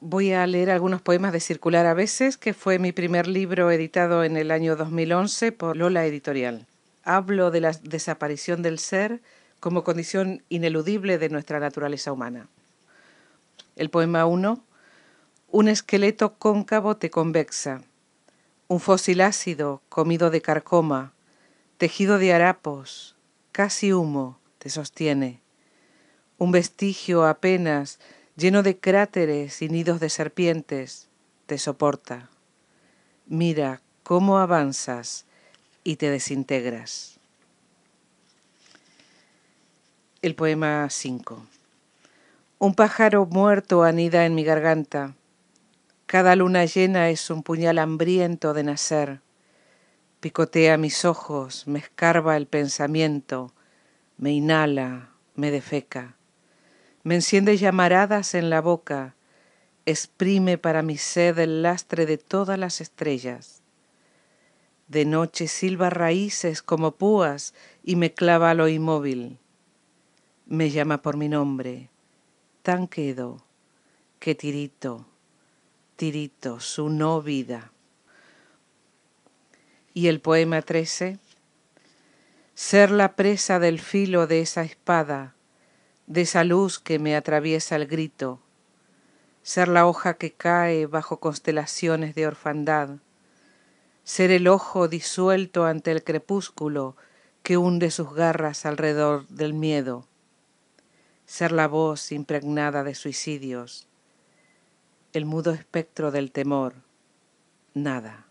voy a leer algunos poemas de Circular a veces, que fue mi primer libro editado en el año 2011 por Lola Editorial. Hablo de la desaparición del ser como condición ineludible de nuestra naturaleza humana. El poema 1. Un esqueleto cóncavo te convexa. Un fósil ácido comido de carcoma, tejido de harapos, casi humo, te sostiene. Un vestigio apenas lleno de cráteres y nidos de serpientes, te soporta. Mira cómo avanzas y te desintegras. El poema 5. Un pájaro muerto anida en mi garganta. Cada luna llena es un puñal hambriento de nacer. Picotea mis ojos, me escarba el pensamiento, me inhala, me defeca. Me enciende llamaradas en la boca, exprime para mi sed el lastre de todas las estrellas. De noche silba raíces como púas y me clava lo inmóvil. Me llama por mi nombre, tan quedo, que tirito, tirito, su no vida. Y el poema 13. Ser la presa del filo de esa espada de esa luz que me atraviesa el grito, ser la hoja que cae bajo constelaciones de orfandad, ser el ojo disuelto ante el crepúsculo que hunde sus garras alrededor del miedo, ser la voz impregnada de suicidios, el mudo espectro del temor, nada.